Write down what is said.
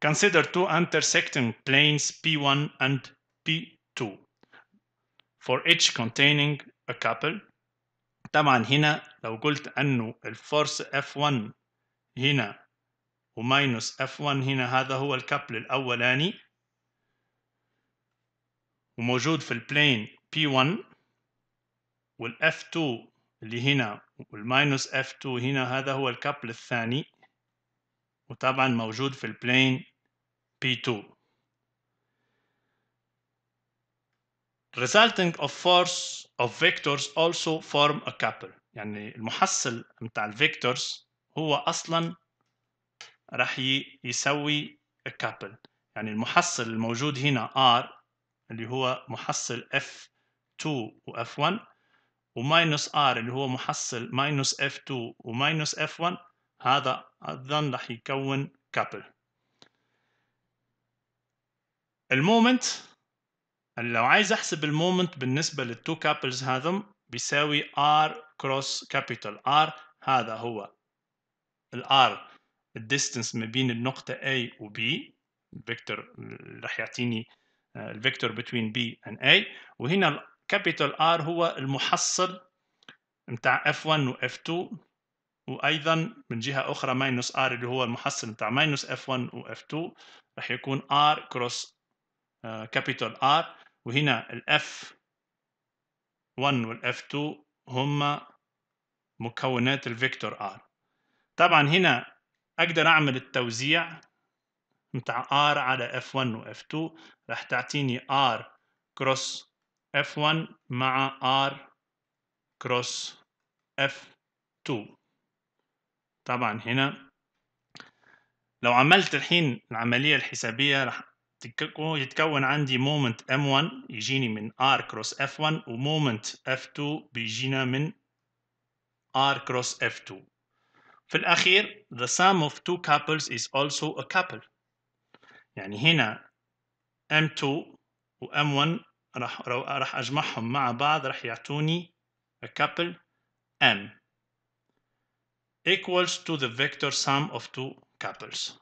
Consider two intersecting planes P1 and P2 for each containing a couple طبعا هنا لو قلت انه الفورس F1 هنا وماينس F1 هنا هذا هو الكابل الاولاني وموجود في البلين P1 والF2 اللي هنا والماينس F2 هنا هذا هو الكابل الثاني وطبعا موجود في البلين P2. resulting of force of vectors also form a couple يعني المحصل متاع الفيكتورز هو اصلا راح يسوي a couple يعني المحصل الموجود هنا R اللي هو محصل F2 و F1 minus R اللي هو محصل minus F2 minus F1 هذا ايضا راح يكون couple المومنت لو عايز احسب المومنت بالنسبه للتو كابلز هذم بيساوي ار كروس كابيتال ار هذا هو الار الديستنس ما بين النقطه A و B الفيكتور راح يعطيني آه، الفيكتور between B and A وهنا الكابيتال R هو المحصل متاع F1 و F2 وايضا من جهه اخرى ماينس R اللي هو المحصل متاع ماينس F1 و F2 راح يكون R cross كابيتال آه، ار وهنا الاف 1 والاف 2 هما مكونات الفيكتور ار طبعا هنا اقدر اعمل التوزيع متاع r على f1 و f2 راح تعطيني r cross f1 مع r cross f2 طبعا هنا لو عملت الحين العملية الحسابية راح يتكون عندي مومنت M1 يجيني من R كروس F1 ومومنت F2 بيجينا من R كروس F2 في الأخير the sum of two couples is also a couple يعني هنا M2 و M1 راح راح أجمعهم مع بعض راح يعطوني a couple M equals to the vector sum of two couples